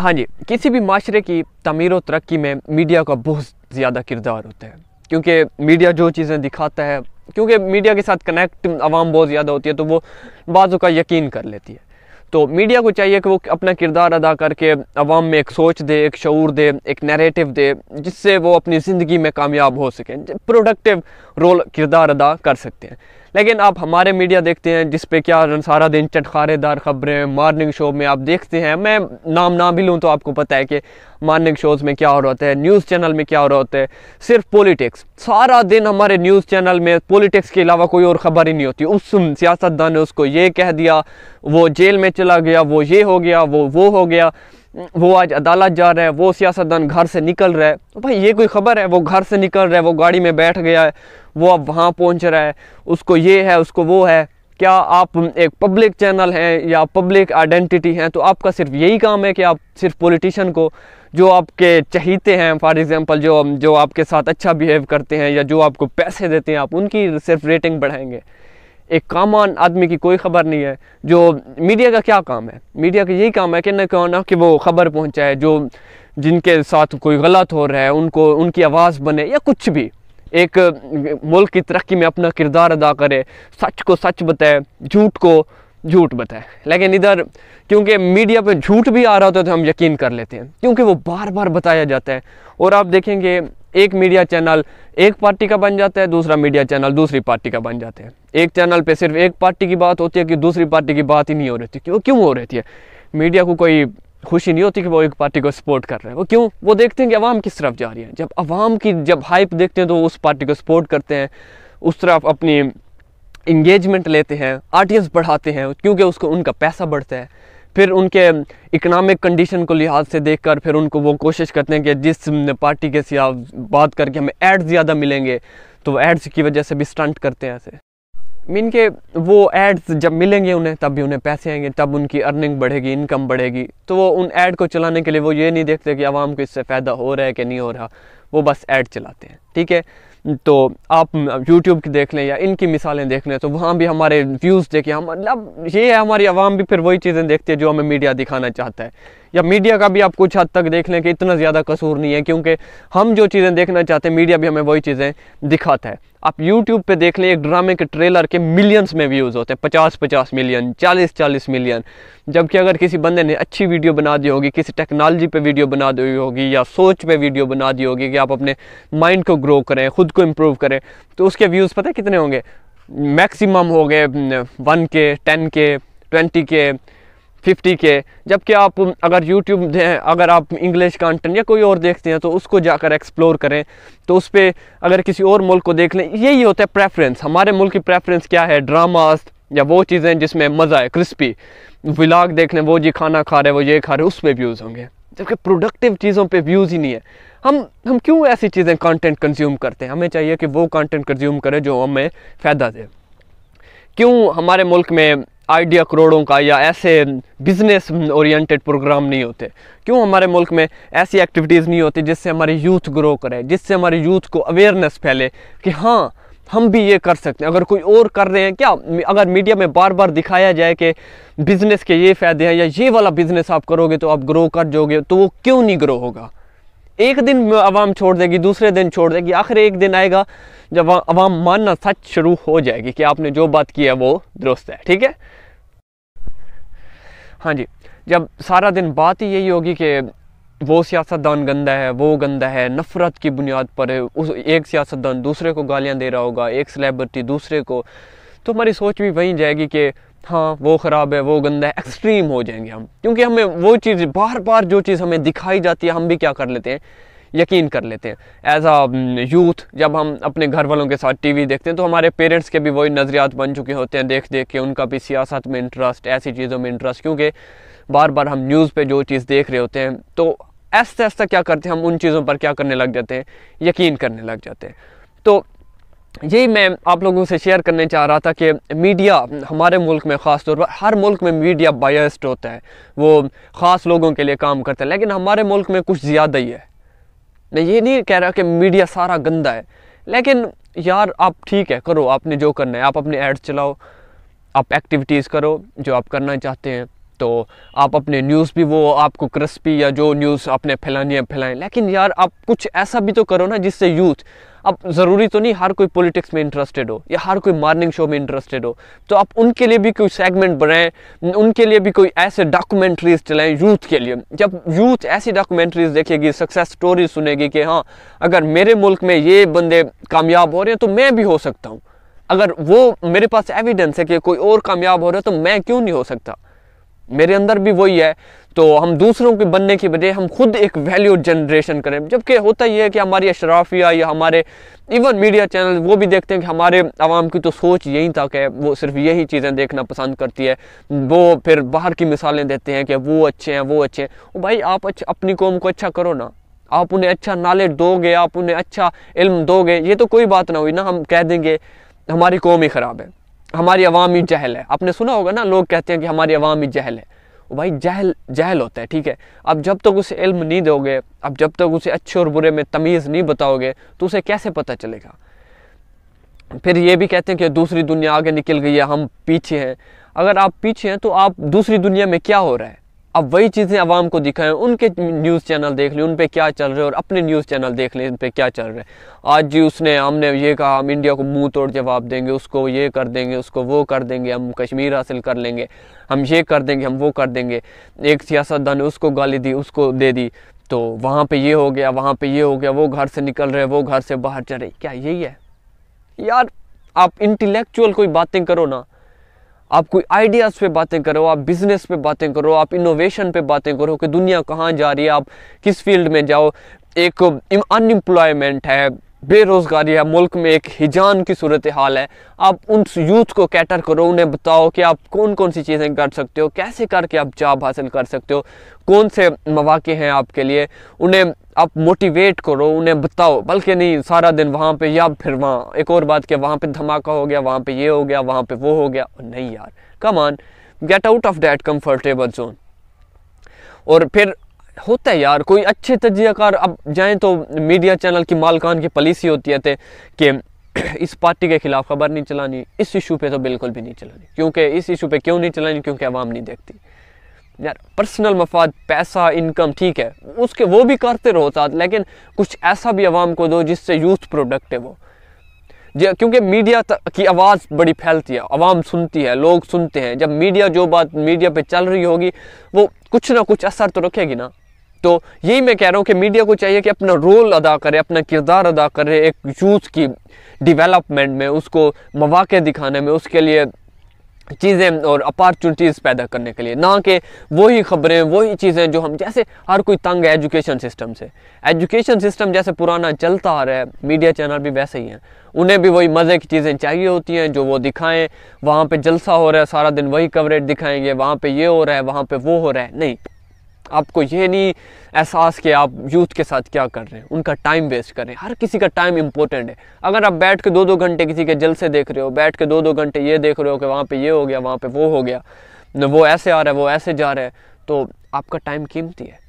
हाँ जी किसी भी माशरे की तमीर व तरक्की में मीडिया का बहुत ज़्यादा किरदार होता है क्योंकि मीडिया जो चीज़ें दिखाता है क्योंकि मीडिया के साथ कनेक्ट आवाम बहुत ज़्यादा होती है तो वो बाज़ों का यकीन कर लेती है तो मीडिया को चाहिए कि वो अपना किरदार अदा करके अवाम में एक सोच दे एक शूर दे एक नैरेटिव दे जिससे वो अपनी ज़िंदगी में कामयाब हो सकें प्रोडक्टिव रोल किरदार अदा कर सकते हैं लेकिन आप हमारे मीडिया देखते हैं जिस पे क्या सारा दिन चटकारेदार खबरें मॉर्निंग शो में आप देखते हैं मैं नाम ना भी लूँ तो आपको पता है कि मॉर्निंग शोज़ में क्या हो रहा होता है न्यूज़ चैनल में क्या हो रहा होता है सिर्फ पॉलिटिक्स सारा दिन हमारे न्यूज़ चैनल में पॉलिटिक्स के अलावा कोई और खबर ही नहीं होती उस सियासतदान ने उसको ये कह दिया वो जेल में चला गया वो ये हो गया वो वो हो गया वो आज अदालत जा रहा है वो सियासतदान घर से निकल रहा है तो भाई ये कोई खबर है वो घर से निकल रहा है वो गाड़ी में बैठ गया है वो अब वहाँ पहुँच रहा है उसको ये है उसको वो है क्या आप एक पब्लिक चैनल हैं या पब्लिक आइडेंटिटी हैं तो आपका सिर्फ यही काम है कि आप सिर्फ पॉलिटिशियन को जो आपके चहीते हैं फॉर एग्जांपल जो जो आपके साथ अच्छा बिहेव करते हैं या जो आपको पैसे देते हैं आप उनकी सिर्फ रेटिंग बढ़ाएंगे एक कामान आदमी की कोई खबर नहीं है जो मीडिया का क्या काम है मीडिया का यही काम है कि न क्यों ना कि वो खबर पहुंचाए जो जिनके साथ कोई गलत हो रहा है उनको उनकी आवाज़ बने या कुछ भी एक मुल्क की तरक्की में अपना किरदार अदा करे सच को सच बताए झूठ को झूठ बताए लेकिन इधर क्योंकि मीडिया पे झूठ भी आ रहा होता है तो हम यकीन कर लेते हैं क्योंकि वो बार बार बताया जाता है और आप देखेंगे एक मीडिया चैनल एक पार्टी का बन जाता है दूसरा मीडिया चैनल दूसरी पार्टी का बन जाता है एक चैनल पे सिर्फ एक पार्टी की बात होती है कि दूसरी पार्टी की बात ही नहीं हो रही थी क्यों क्यों हो रही थी मीडिया को कोई खुशी नहीं होती कि वो एक पार्टी को सपोर्ट कर रहे हैं वो क्यों वो देखते हैं कि आवाम किस तरफ जा रही है जब आवाम की जब हाइप देखते हैं तो उस पार्टी को सपोर्ट करते हैं उस तरफ अपनी इंगेजमेंट लेते हैं ऑडियंस बढ़ाते हैं क्योंकि उसको उनका पैसा बढ़ता है फिर उनके इकनॉमिक कंडीशन को लिहाज से देख कर फिर उनको वो कोशिश करते हैं कि जिस पार्टी के सिया बात करके हमें एड्स ज़्यादा मिलेंगे तो एड्स की वजह से भी स्टंट करते हैं ऐसे मीन के वो एड्स जब मिलेंगे उन्हें तब भी उन्हें पैसे आएंगे तब उनकी अर्निंग बढ़ेगी इनकम बढ़ेगी तो वो उन ऐड को चलाने के लिए वो ये नहीं देखते कि आवाम को इससे फ़ायदा हो रहा है कि नहीं हो रहा वो बस ऐड चलाते हैं ठीक है तो आप यूट्यूब की देख लें या इनकी मिसालें देख लें तो वहाँ भी हमारे व्यूज़ देखें हम मतलब ये है हमारी आवाम भी फिर वही चीज़ें देखती है जो हमें मीडिया दिखाना चाहता है या मीडिया का भी आप कुछ हद तक देख लें कि इतना ज़्यादा कसूर नहीं है क्योंकि हम जो चीज़ें देखना चाहते हैं मीडिया भी हमें वही चीज़ें दिखाता है आप यूट्यूब पे देख लें एक ड्रामे के ट्रेलर के मिलियंस में व्यूज़ होते हैं पचास पचास मिलियन चालीस चालीस मिलियन जबकि अगर किसी बंदे ने अच्छी वीडियो बना दी होगी किसी टेक्नोलॉजी पे वीडियो बना दी होगी या सोच पे वीडियो बना दी होगी कि आप अपने माइंड को ग्रो करें खुद को इम्प्रूव करें तो उसके व्यूज़ पता कितने होंगे मैक्सिमम हो गए वन के टेन के ट्वेंटी के फिफ्टी के जबकि आप अगर यूट्यूब अगर आप इंग्लिश कंटेंट या कोई और देखते हैं तो उसको जाकर एक्सप्लोर करें तो उस पर अगर किसी और मुल्क को देख लें यही होता है प्रेफरेंस हमारे मुल्क की प्रेफरेंस क्या है ड्रामास या वो चीज़ें जिसमें मज़ा है क्रिस्पी व्लाग देख लें वो जी खाना खा रहे वो ये खा रहे उस पर व्यूज़ होंगे जबकि प्रोडक्टिव चीज़ों पर व्यूज़ ही नहीं है हम हम क्यों ऐसी चीज़ें कॉन्टेंट कंज्यूम करते हैं हमें चाहिए कि वो कॉन्टेंट कंज्यूम करें जो हमें फ़ायदा दे क्यों हमारे मुल्क में आइडिया करोड़ों का या ऐसे बिजनेस ओरिएंटेड प्रोग्राम नहीं होते क्यों हमारे मुल्क में ऐसी एक्टिविटीज़ नहीं होती जिससे हमारे यूथ ग्रो करे जिससे हमारे यूथ को अवेयरनेस फैले कि हाँ हम भी ये कर सकते हैं अगर कोई और कर रहे हैं क्या अगर मीडिया में बार बार दिखाया जाए कि बिज़नेस के ये फ़ायदे हैं या ये वाला बिज़नेस आप करोगे तो आप ग्रो कर जाओगे तो वो क्यों नहीं ग्रो होगा एक दिन आवाम छोड़ देगी दूसरे दिन छोड़ देगी आखिर एक दिन आएगा जब आवाम मानना सच शुरू हो जाएगी कि आपने जो बात की है वो दुरुस्त है ठीक है हाँ जी जब सारा दिन बात ही यही होगी कि वो सियासतदान गंदा है वो गंदा है नफ़रत की बुनियाद पर उस एक सियासतदान दूसरे को गालियाँ दे रहा होगा एक सेलेब्रिटी दूसरे को तो हमारी सोच भी वहीं जाएगी कि हाँ वो ख़राब है वो गंदा है एक्सट्रीम हो जाएंगे हम क्योंकि हमें वो चीज़ बार बार जो चीज़ हमें दिखाई जाती है हम भी क्या कर लेते हैं यकीन कर लेते हैं एज आ यूथ जब हम अपने घर वालों के साथ टीवी देखते हैं तो हमारे पेरेंट्स के भी वही नज़रियात बन चुके होते हैं देख देख के उनका भी सियासत में इंटरेस्ट ऐसी चीज़ों में इंटरेस्ट क्योंकि बार बार हम न्यूज़ पे जो चीज़ देख रहे होते हैं तो ऐसा ऐसा क्या करते हैं हम उन चीज़ों पर क्या करने लग जाते हैं यकीन करने लग जाते हैं तो यही मैं आप लोगों से शेयर करने चाह रहा था कि मीडिया हमारे मुल्क में ख़ास तौर पर हर मुल्क में मीडिया बायस्ड होता है वो ख़ास लोगों के लिए काम करता है लेकिन हमारे मुल्क में कुछ ज़्यादा ही है मैं ये नहीं कह रहा कि मीडिया सारा गंदा है लेकिन यार आप ठीक है करो आपने जो करना है आप अपने एड्स चलाओ आप एक्टिविटीज़ करो जो आप करना चाहते हैं तो आप अपने न्यूज़ भी वो आपको क्रिस्पी या जो न्यूज़ आपने फैलानी है फैलाएं लेकिन यार आप कुछ ऐसा भी तो करो ना जिससे यूथ अब ज़रूरी तो नहीं हर कोई पॉलिटिक्स में इंटरेस्टेड हो या हर कोई मॉर्निंग शो में इंटरेस्टेड हो तो आप उनके लिए भी कोई सेगमेंट बनाएं उनके लिए भी कोई ऐसे डॉक्यूमेंट्रीज चलाएं यूथ के लिए जब यूथ ऐसी डॉक्यूमेंट्रीज देखेगी सक्सेस स्टोरी सुनेगी कि हाँ अगर मेरे मुल्क में ये बंदे कामयाब हो रहे हैं तो मैं भी हो सकता हूँ अगर वो मेरे पास एविडेंस है कि कोई और कामयाब हो रहा है तो मैं क्यों नहीं हो सकता मेरे अंदर भी वही है तो हम दूसरों के बनने की बजाय हम खुद एक वैल्यू जनरेशन करें जबकि होता ये है कि हमारी अशराफिया या हमारे इवन मीडिया चैनल वो भी देखते हैं कि हमारे आवाम की तो सोच यहीं तक है वो सिर्फ यही चीज़ें देखना पसंद करती है वो फिर बाहर की मिसालें देते हैं कि वो अच्छे हैं वो अच्छे हैं भाई आप अच्छा अपनी कौम को अच्छा करो ना आप उन्हें अच्छा नॉलेज दोगे आप उन्हें अच्छा इल्म दोगे ये तो कोई बात ना हुई ना हम कह देंगे हमारी कौम ही ख़राब है हमारी अवामी जहल है आपने सुना होगा ना लोग कहते हैं कि हमारी अवामी जहल है भाई जहल जहल होता है ठीक है अब जब तक उसे इल्म नहीं दोगे अब जब तक उसे अच्छे और बुरे में तमीज़ नहीं बताओगे तो उसे कैसे पता चलेगा फिर ये भी कहते हैं कि दूसरी दुनिया आगे निकल गई है हम पीछे हैं अगर आप पीछे हैं तो आप दूसरी दुनिया में क्या हो रहा है अब वही चीज़ें आवाम को दिखाएं उनके न्यूज़ चैनल देख लें उन पर क्या चल रहे हैं और अपने न्यूज़ चैनल देख लें उन पर क्या चल रहे हैं आज जी उसने हमने ये कहा हम इंडिया को मुंह तोड़ जवाब देंगे उसको ये कर देंगे उसको वो कर देंगे हम कश्मीर हासिल कर लेंगे हम ये कर देंगे हम वो कर देंगे एक सियासतदान ने उसको गाली दी उसको दे दी तो वहाँ पर ये हो गया वहाँ पर ये हो गया वो घर से निकल रहे वो घर से बाहर चल रहे क्या यही है यार आप इंटेलेक्चुअल कोई बातें करो ना आप कोई आइडियाज़ पे बातें करो आप बिज़नेस पे बातें करो आप इनोवेशन पे बातें करो कि दुनिया कहाँ जा रही है आप किस फील्ड में जाओ एक अनएम्प्लॉयमेंट um, है बेरोज़गारी है मुल्क में एक हिजान की सूरत हाल है आप उन यूथ को कैटर करो उन्हें बताओ कि आप कौन कौन सी चीज़ें कर सकते हो कैसे करके आप जॉब हासिल कर सकते हो कौन से मौाक़े हैं आपके लिए उन्हें आप मोटिवेट करो उन्हें बताओ बल्कि नहीं सारा दिन वहाँ पे या फिर वहाँ एक और बात क्या वहाँ पे धमाका हो गया वहाँ पे ये हो गया वहाँ पे वो हो गया नहीं यार come get out of that comfortable zone और फिर होता है यार कोई अच्छे तजियाकार अब जाएँ तो मीडिया चैनल की मालकान की पॉलिसी होती है कि इस पार्टी के खिलाफ खबर नहीं चलानी इस इशू पे तो बिल्कुल भी नहीं चलानी क्योंकि इस इशू पे क्यों नहीं चलानी क्योंकि आवाम नहीं देखती यार पर्सनल मफाद पैसा इनकम ठीक है उसके वो भी करते रहो साथ लेकिन कुछ ऐसा भी आवाम को दो जिससे यूथ प्रोडक्टिव हो क्योंकि मीडिया की आवाज़ बड़ी फैलती है आवाम सुनती है लोग सुनते हैं जब मीडिया जो बात मीडिया पे चल रही होगी वो कुछ ना कुछ असर तो रखेगी ना तो यही मैं कह रहा हूँ कि मीडिया को चाहिए कि अपना रोल अदा करे अपना किरदार अदा करे एक यूथ की डिवेलपमेंट में उसको मौाक़े दिखाने में उसके लिए चीज़ें और अपॉर्चुनिटीज़ पैदा करने के लिए ना कि वही खबरें वही चीज़ें जो हम जैसे हर कोई तंग है एजुकेशन सिस्टम से एजुकेशन सिस्टम जैसे पुराना चलता आ रहा है मीडिया चैनल भी वैसे ही हैं उन्हें भी वही मज़े की चीज़ें चाहिए होती हैं जो वो दिखाएं वहाँ पे जलसा हो रहा है सारा दिन वही कवरेज दिखाएंगे वहाँ पे ये हो रहा है वहाँ पे वो हो रहा है नहीं आपको ये नहीं एहसास कि आप यूथ के साथ क्या कर रहे हैं उनका टाइम वेस्ट कर रहे हैं हर किसी का टाइम इंपॉर्टेंट है अगर आप बैठ के दो दो घंटे किसी के जलसे देख रहे हो बैठ के दो दो घंटे ये देख रहे हो कि वहाँ पे ये हो गया वहाँ पे वो हो गया वो ऐसे आ रहा है वो ऐसे जा रहा है तो आपका टाइम कीमती है